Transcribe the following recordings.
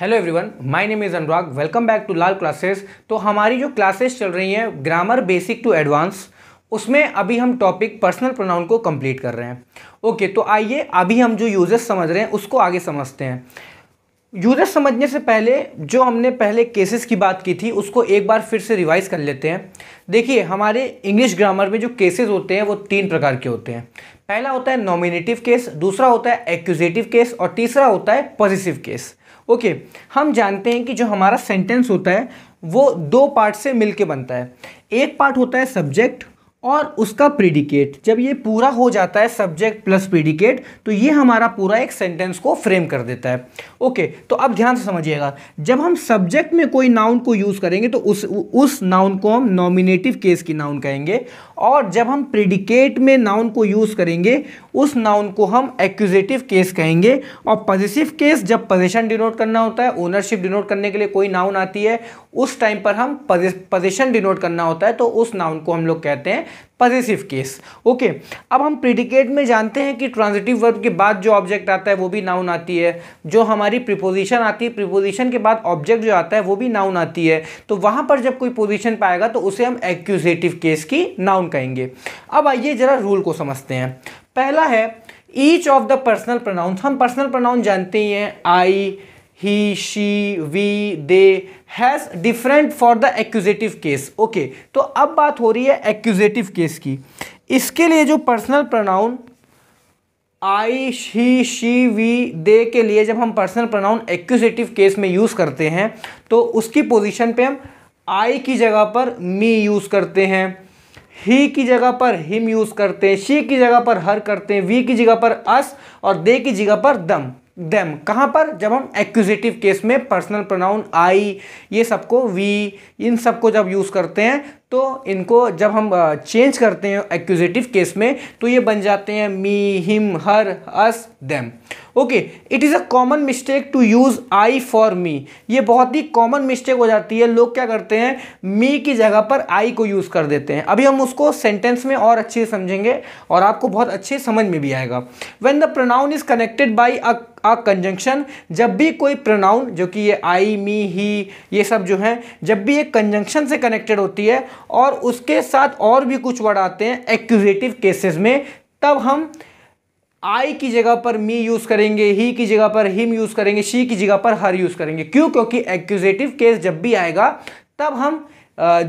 hello everyone my name is Anurag welcome back to Lal classes तो हमारी जो क्लासेस चल रही हैं ग्रामर बेसिक टू एडवांस उसमें अभी हम टॉपिक पर्सनल प्रोनाउन को कंप्लीट कर रहे हैं ओके okay, तो आइए अभी हम जो यूजेस समझ रहे हैं उसको आगे समझते हैं यूजेस समझने से पहले जो हमने पहले केसेस की बात की थी उसको एक बार फिर से रिवाइज़ कर लेते हैं देखिए हमारे इंग्लिश ग्रामर में जो केसेस होते हैं वो तीन प्रकार के होते हैं पहला होता है नॉमिनेटिव केस दूसरा होता है एक्यूजेटिव केस और तीसरा होता है पॉजिटिव केस ओके हम जानते हैं कि जो हमारा सेंटेंस होता है वो दो पार्ट से मिलके बनता है एक पार्ट होता है सब्जेक्ट और उसका प्रिडिकेट जब ये पूरा हो जाता है सब्जेक्ट प्लस प्रिडिकेट तो ये हमारा पूरा एक सेंटेंस को फ्रेम कर देता है ओके तो अब ध्यान से समझिएगा जब हम सब्जेक्ट में कोई नाउन को यूज़ करेंगे तो उस उस नाउन को हम नॉमिनेटिव केस की नाउन कहेंगे और जब हम प्रिडिकेट में नाउन को यूज़ करेंगे उस नाउन को हम एक्यूजेटिव केस कहेंगे और पॉजिटिव केस जब पोजिशन डिनोट करना होता है ओनरशिप डिनोट करने के लिए कोई नाउन आती है उस टाइम पर हम पोजिशन डिनोट करना होता है तो उस नाउन को हम लोग कहते हैं पजेसिव केस ओके अब हम प्रिडिकेट में जानते हैं कि ट्रांजिटिव वर्ब के बाद जो ऑब्जेक्ट आता है वो भी नाउन आती है जो हमारी प्रिपोजिशन आती है प्रिपोजिशन के बाद ऑब्जेक्ट जो आता है वो भी नाउन आती है तो वहाँ पर जब कोई पोजिशन पाएगा तो उसे हम एक्यूजेटिव केस की नाउन कहेंगे अब आइए ज़रा रूल को समझते हैं पहला है each of the personal pronouns हम पर्सनल प्रोनाउंस जानते ही हैं आई he she we they has different for the accusative case okay, तो अब बात हो रही है accusative case की इसके लिए जो personal pronoun I, she, she, we, they के लिए जब हम personal pronoun accusative case में use करते हैं तो उसकी position पे हम I की जगह पर me use करते हैं he की जगह पर him use करते हैं she की जगह पर her करते हैं we की जगह पर us और they की जगह पर them देम कहाँ पर जब हम एक्विजिटिव केस में पर्सनल प्रोनाउन आई ये सबको वी इन सबको जब यूज़ करते हैं तो इनको जब हम चेंज करते हैं एक्यूजेटिव केस में तो ये बन जाते हैं me him her us them okay it is a common mistake to use I for me ये बहुत ही कॉमन मिस्टेक हो जाती है लोग क्या करते हैं मी की जगह पर आई को यूज़ कर देते हैं अभी हम उसको सेंटेंस में और अच्छे से समझेंगे और आपको बहुत अच्छे समझ में भी आएगा when the pronoun is connected by a conjunction जब भी कोई प्रोनाउन जो कि ये आई मी ही ये सब जो हैं जब भी ये कंजंक्शन से कनेक्टेड होती है और उसके साथ और भी कुछ वर्ड आते हैं एक्यूजेटिव केसेस में तब हम आई की जगह पर मी यूज़ करेंगे ही की जगह पर हिम यूज़ करेंगे शी की जगह पर हर यूज़ करेंगे क्यों क्योंकि एक्यूजेटिव केस जब भी आएगा तब हम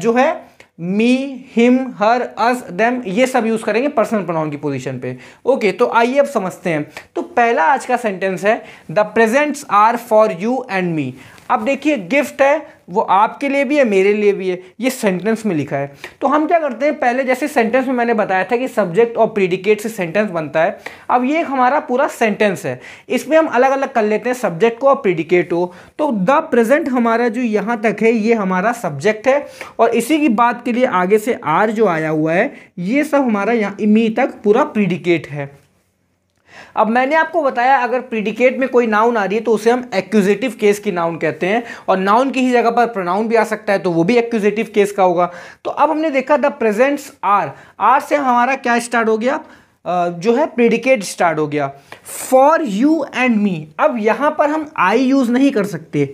जो है मी हिम हर अस देम ये सब यूज़ करेंगे पर्सनल प्रोनाउन की पोजीशन पे ओके तो आइए अब समझते हैं तो पहला आज का सेंटेंस है the presents are for you and me अब देखिए गिफ्ट है वो आपके लिए भी है मेरे लिए भी है ये सेंटेंस में लिखा है तो हम क्या करते हैं पहले जैसे सेंटेंस में मैंने बताया था कि सब्जेक्ट और प्रीडिकेट से सेंटेंस बनता है अब ये हमारा पूरा सेंटेंस है इसमें हम अलग अलग कर लेते हैं सब्जेक्ट को और प्रीडिकेट को तो द प्रेजेंट हमारा जो यहाँ तक है ये हमारा सब्जेक्ट है और इसी की बात के लिए आगे से आर जो आया हुआ है ये सब हमारा यहाँ इमी तक पूरा प्रीडिकेट है अब मैंने आपको बताया अगर प्रीडिकेट में कोई नाउन आ रही है तो उसे हम एक्यूजेटिव केस की नाउन कहते हैं और नाउन की ही जगह पर प्रोनाउन भी आ सकता है तो वो भी एक्यूजेटिव केस का होगा तो अब हमने देखा द प्रेजेंट्स आर आर से हमारा क्या स्टार्ट हो गया जो है प्रीडिकेट स्टार्ट हो गया फॉर यू एंड मी अब यहाँ पर हम आई यूज़ नहीं कर सकते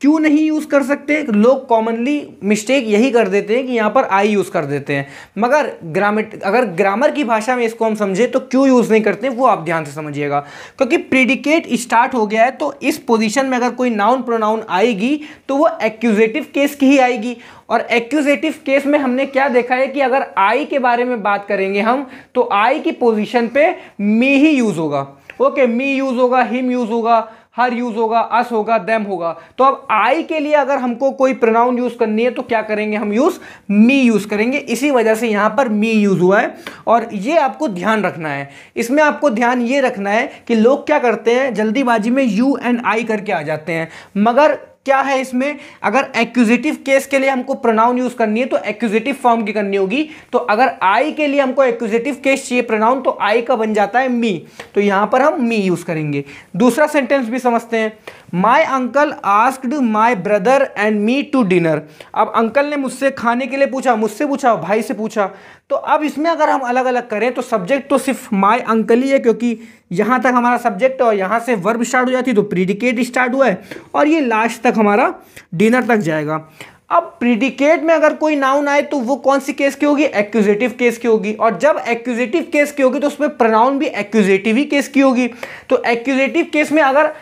क्यों नहीं यूज़ कर सकते लोग कॉमनली मिस्टेक यही कर देते हैं कि यहाँ पर आई यूज़ कर देते हैं मगर ग्रामेट अगर ग्रामर की भाषा में इसको हम समझें तो क्यों यूज़ नहीं करते वो आप ध्यान से समझिएगा क्योंकि प्रिडिकेट स्टार्ट हो गया है तो इस पोजीशन में अगर कोई नाउन प्रोनाउन आएगी तो वो एक्यूजेटिव केस की ही आएगी और एक्यूजेटिव केस में हमने क्या देखा है कि अगर आई के बारे में बात करेंगे हम तो आई की पोजिशन पे मी ही यूज़ होगा ओके मी यूज़ होगा हिम यूज़ होगा हर यूज होगा अस होगा देम होगा तो अब आई के लिए अगर हमको कोई प्रोनाउन यूज करनी है तो क्या करेंगे हम यूज मी यूज करेंगे इसी वजह से यहां पर मी यूज हुआ है और ये आपको ध्यान रखना है इसमें आपको ध्यान ये रखना है कि लोग क्या करते हैं जल्दीबाजी में यू एंड आई करके आ जाते हैं मगर क्या है इसमें अगर एक्यूजिटिव केस के लिए हमको प्रोनाउन यूज करनी है तो एक्यूजिटिव फॉर्म की करनी होगी तो अगर आई के लिए हमको एक्यूजिटिव केस चाहिए प्रोनाउन तो आई का बन जाता है मी तो यहां पर हम मी यूज करेंगे दूसरा सेंटेंस भी समझते हैं my uncle asked my brother and me to dinner अब अंकल ने मुझसे खाने के लिए पूछा मुझसे पूछा भाई से पूछा तो अब इसमें अगर हम अलग अलग करें तो सब्जेक्ट तो सिर्फ माय अंकल ही है क्योंकि यहाँ तक हमारा सब्जेक्ट है और यहाँ से वर्ब स्टार्ट हो जाती है तो प्रीडिकेट स्टार्ट हुआ है और ये लास्ट तक हमारा डिनर तक जाएगा अब प्रिडिकेट में अगर कोई नाउन आए तो वो कौन सी केस की होगी एक्यूजेटिव केस की होगी और जब एक्यूजेटिव केस की होगी तो उसमें प्रनाउन भी एक्यूजेटिव ही केस की होगी तो एक्यूजेटिव केस में अगर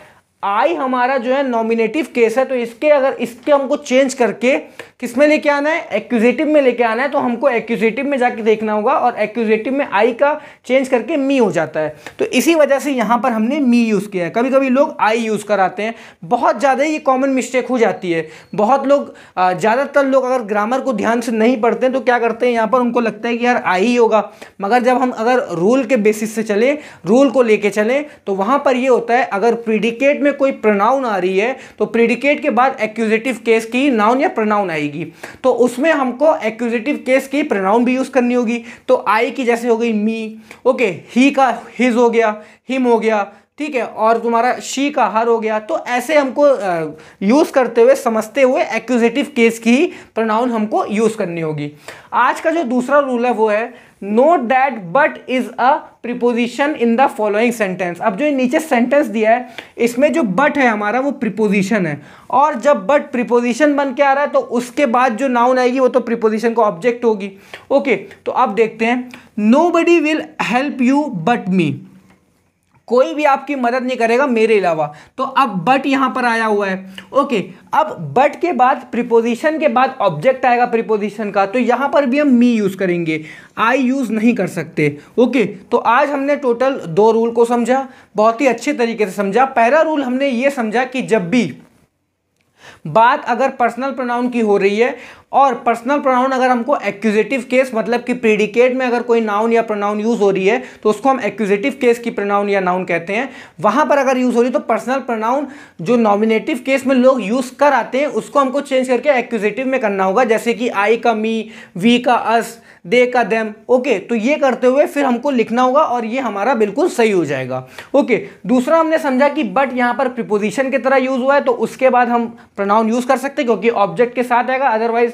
आई हमारा जो है नॉमिनेटिव केस है तो इसके अगर इसके हमको चेंज करके किस में लेके आना है एक्यूजेटिव में लेके आना है तो हमको एक्यूजेटिव में जाके देखना होगा और एक्यूजेटिव में आई का चेंज करके मी हो जाता है तो इसी वजह से यहाँ पर हमने मी यूज़ किया है कभी कभी लोग आई यूज़ कराते हैं बहुत ज़्यादा ये कॉमन मिस्टेक हो जाती है बहुत लोग ज़्यादातर लोग अगर ग्रामर को ध्यान से नहीं पढ़ते हैं तो क्या करते हैं यहाँ पर उनको लगता है कि यार आई ही होगा मगर जब हम अगर रूल के बेसिस से चलें रूल को लेके चलें तो वहाँ पर ये होता है अगर प्रिडिकेट में कोई प्रोनाउन आ रही है तो प्रिडिकेट के बाद एक्यूजेटिव केस की नाउन या प्रोनाउन आएगी जाएगी तो उसमें हमको एक्यूजेटिव केस की प्रणाउन भी यूज़ करनी होगी तो आई की जैसे हो गई मी ओके ही का हिज हो गया हिम हो गया ठीक है और तुम्हारा शी का हर हो गया तो ऐसे हमको यूज़ करते हुए समझते हुए एक्यूजेटिव केस की प्रोनाउन हमको यूज़ करनी होगी आज का जो दूसरा रूल है वो है note that but is a preposition in the following sentence अब जो नीचे सेंटेंस दिया है इसमें जो बट है हमारा वो प्रिपोजिशन है और जब बट प्रिपोजिशन बन के आ रहा है तो उसके बाद जो नाउन आएगी वो तो प्रिपोजिशन को ऑब्जेक्ट होगी ओके तो अब देखते हैं nobody will help you but me कोई भी आपकी मदद नहीं करेगा मेरे अलावा तो अब बट यहाँ पर आया हुआ है ओके अब बट के बाद प्रिपोजिशन के बाद ऑब्जेक्ट आएगा प्रिपोजिशन का तो यहाँ पर भी हम मी यूज़ करेंगे आई यूज़ नहीं कर सकते ओके तो आज हमने टोटल दो रूल को समझा बहुत ही अच्छे तरीके से समझा पहला रूल हमने ये समझा कि जब भी बात अगर पर्सनल प्रोनाउन की हो रही है और पर्सनल प्रोनाउन अगर हमको एक्यूजेटिव केस मतलब कि प्रीडिकेट में अगर कोई नाउन या प्रोनाउन यूज हो रही है तो उसको हम एक्यूजेटिव केस की प्रोनाउन या नाउन कहते हैं वहां पर अगर यूज हो रही है तो पर्सनल प्रोनाउन जो नॉमिनेटिव केस में लोग यूज कर आते हैं उसको हमको चेंज करके एक्यूजेटिव में करना होगा जैसे कि आई का मी वी का अस दे का देम ओके तो ये करते हुए फिर हमको लिखना होगा और ये हमारा बिल्कुल सही हो जाएगा ओके दूसरा हमने समझा कि बट यहाँ पर प्रिपोजिशन की तरह यूज हुआ है तो उसके बाद हम प्रोनाउन यूज कर सकते हैं क्योंकि ऑब्जेक्ट के साथ आएगा अदरवाइज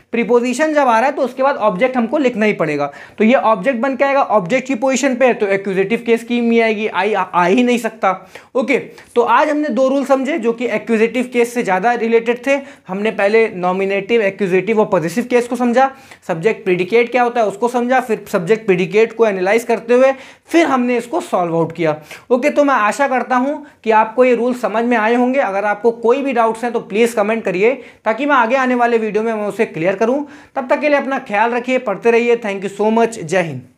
प्रीपोजिशन जब आ रहा है तो उसके बाद ऑब्जेक्ट हमको लिखना ही पड़ेगा तो ये ऑब्जेक्ट बन के आएगा ऑब्जेक्ट की पोजिशन पे तो एक्यूजेटिव केस की ही आएगी आई आ, आ ही नहीं सकता ओके तो आज हमने दो रूल समझे जो कि एक्यूजेटिव केस से ज़्यादा रिलेटेड थे हमने पहले नॉमिनेटिव एक्यूजेटिव और पॉजिटिव केस को समझा सब्जेक्ट प्रिडिकेट क्या होता है उसको समझा फिर सब्जेक्ट प्रिडिकेट को एनालाइज करते हुए फिर हमने इसको सॉल्व आउट किया ओके तो मैं आशा करता हूँ कि आपको ये रूल समझ में आए होंगे अगर आपको कोई भी डाउट्स हैं तो प्लीज़ कमेंट करिए ताकि मैं आगे आने वाले वीडियो में मैं उसे क्लियर करूँ तब तक के लिए अपना ख्याल रखिए पढ़ते रहिए थैंक यू सो मच जय हिंद